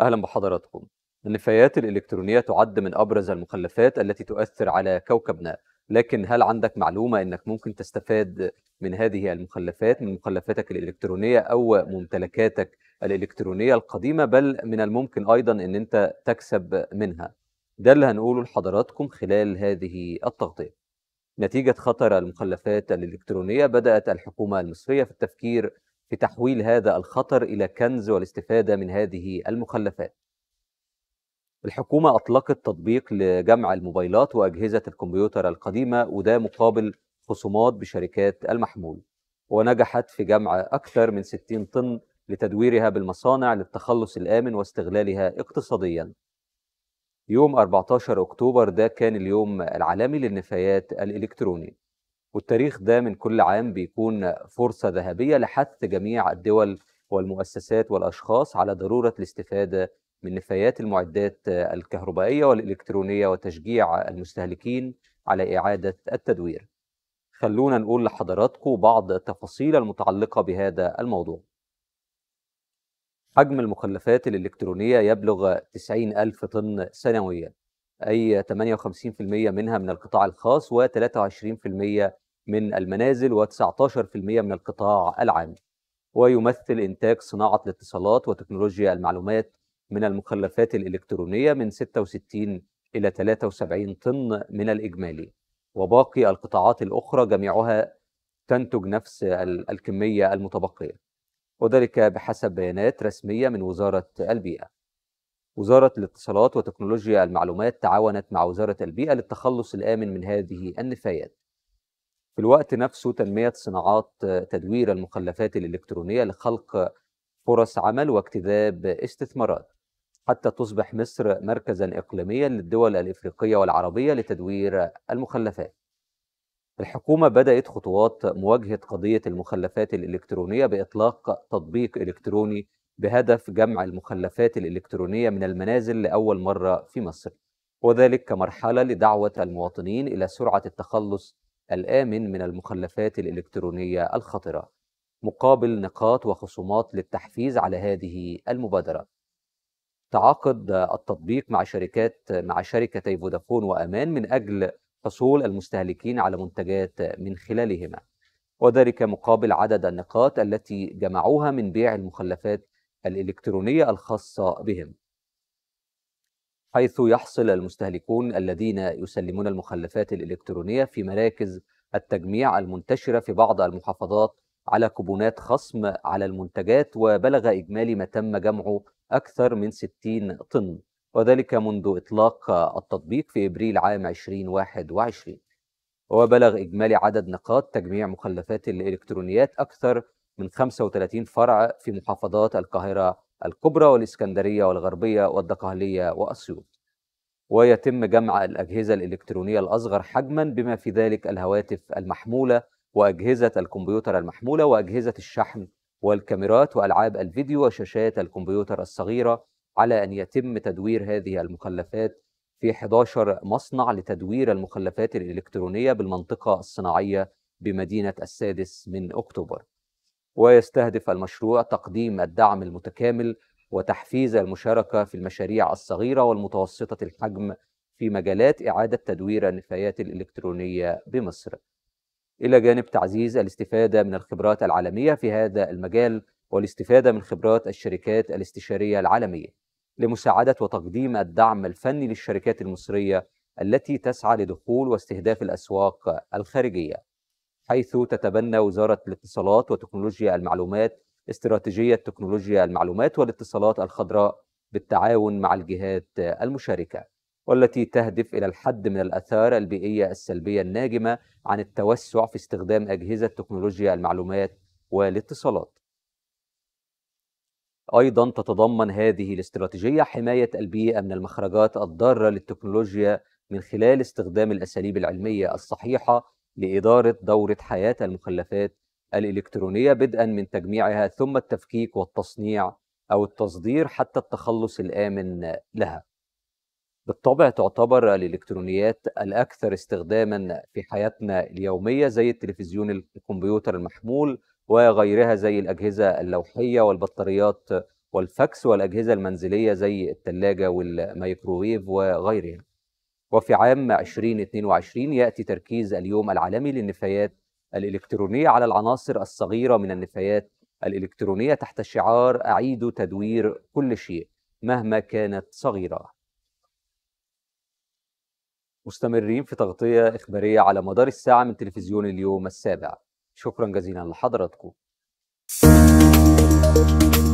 أهلا بحضراتكم النفايات الإلكترونية تعد من أبرز المخلفات التي تؤثر على كوكبنا لكن هل عندك معلومة أنك ممكن تستفاد من هذه المخلفات من مخلفاتك الإلكترونية أو ممتلكاتك الإلكترونية القديمة بل من الممكن أيضا أن أنت تكسب منها ده اللي هنقوله لحضراتكم خلال هذه التغطية نتيجة خطر المخلفات الإلكترونية بدأت الحكومة المصرية في التفكير في تحويل هذا الخطر إلى كنز والاستفادة من هذه المخلفات الحكومة أطلقت تطبيق لجمع الموبايلات وأجهزة الكمبيوتر القديمة وده مقابل خصومات بشركات المحمول ونجحت في جمع أكثر من 60 طن لتدويرها بالمصانع للتخلص الآمن واستغلالها اقتصاديا يوم 14 أكتوبر ده كان اليوم العالمي للنفايات الإلكتروني والتاريخ ده من كل عام بيكون فرصة ذهبية لحث جميع الدول والمؤسسات والأشخاص على ضرورة الاستفادة من نفايات المعدات الكهربائية والإلكترونية وتشجيع المستهلكين على إعادة التدوير خلونا نقول لحضراتكم بعض التفاصيل المتعلقة بهذا الموضوع حجم المخلفات الإلكترونية يبلغ 90 ألف طن سنويا أي 58% منها من القطاع الخاص و23% من المنازل و19% من القطاع العام ويمثل إنتاج صناعة الاتصالات وتكنولوجيا المعلومات من المخلفات الإلكترونية من 66 إلى 73 طن من الإجمالي وباقي القطاعات الأخرى جميعها تنتج نفس الكمية المتبقية وذلك بحسب بيانات رسمية من وزارة البيئة وزارة الاتصالات وتكنولوجيا المعلومات تعاونت مع وزارة البيئة للتخلص الآمن من هذه النفايات في الوقت نفسه تنمية صناعات تدوير المخلفات الإلكترونية لخلق فرص عمل واجتذاب استثمارات حتى تصبح مصر مركزا إقليميا للدول الإفريقية والعربية لتدوير المخلفات الحكومة بدأت خطوات مواجهة قضية المخلفات الإلكترونية بإطلاق تطبيق إلكتروني بهدف جمع المخلفات الإلكترونية من المنازل لأول مرة في مصر وذلك كمرحلة لدعوة المواطنين إلى سرعة التخلص الآمن من المخلفات الإلكترونية الخطرة مقابل نقاط وخصومات للتحفيز على هذه المبادرة تعاقد التطبيق مع شركات مع شركتي فودافون وأمان من أجل حصول المستهلكين على منتجات من خلالهما وذلك مقابل عدد النقاط التي جمعوها من بيع المخلفات الإلكترونية الخاصة بهم حيث يحصل المستهلكون الذين يسلمون المخلفات الإلكترونية في مراكز التجميع المنتشرة في بعض المحافظات على كوبونات خصم على المنتجات وبلغ إجمالي ما تم جمعه أكثر من 60 طن وذلك منذ إطلاق التطبيق في إبريل عام 2021 وبلغ إجمالي عدد نقاط تجميع مخلفات الإلكترونيات أكثر من 35 فرع في محافظات القاهرة الكبرى والإسكندرية والغربية والدقهلية وأسيوط ويتم جمع الأجهزة الإلكترونية الأصغر حجما بما في ذلك الهواتف المحمولة وأجهزة الكمبيوتر المحمولة وأجهزة الشحن والكاميرات وألعاب الفيديو وشاشات الكمبيوتر الصغيرة على أن يتم تدوير هذه المخلفات في 11 مصنع لتدوير المخلفات الإلكترونية بالمنطقة الصناعية بمدينة السادس من أكتوبر ويستهدف المشروع تقديم الدعم المتكامل وتحفيز المشاركه في المشاريع الصغيره والمتوسطه الحجم في مجالات اعاده تدوير النفايات الالكترونيه بمصر. الى جانب تعزيز الاستفاده من الخبرات العالميه في هذا المجال والاستفاده من خبرات الشركات الاستشاريه العالميه لمساعده وتقديم الدعم الفني للشركات المصريه التي تسعى لدخول واستهداف الاسواق الخارجيه. حيث تتبنى وزارة الاتصالات وتكنولوجيا المعلومات استراتيجية تكنولوجيا المعلومات والاتصالات الخضراء بالتعاون مع الجهات المشاركة والتي تهدف إلى الحد من الأثار البيئية السلبية الناجمة عن التوسع في استخدام أجهزة تكنولوجيا المعلومات والاتصالات أيضا تتضمن هذه الاستراتيجية حماية البيئة من المخرجات الضارة للتكنولوجيا من خلال استخدام الأساليب العلمية الصحيحة لإدارة دورة حياة المخلفات الإلكترونية بدءا من تجميعها ثم التفكيك والتصنيع أو التصدير حتى التخلص الآمن لها. بالطبع تعتبر الإلكترونيات الأكثر استخداما في حياتنا اليومية زي التلفزيون الكمبيوتر المحمول وغيرها زي الأجهزة اللوحية والبطاريات والفاكس والأجهزة المنزلية زي الثلاجة والميكروويف وغيرها. وفي عام 2022 يأتي تركيز اليوم العالمي للنفايات الإلكترونية على العناصر الصغيرة من النفايات الإلكترونية تحت شعار أعيدوا تدوير كل شيء مهما كانت صغيرة مستمرين في تغطية إخبارية على مدار الساعة من تلفزيون اليوم السابع شكرا جزيلا لحضراتكم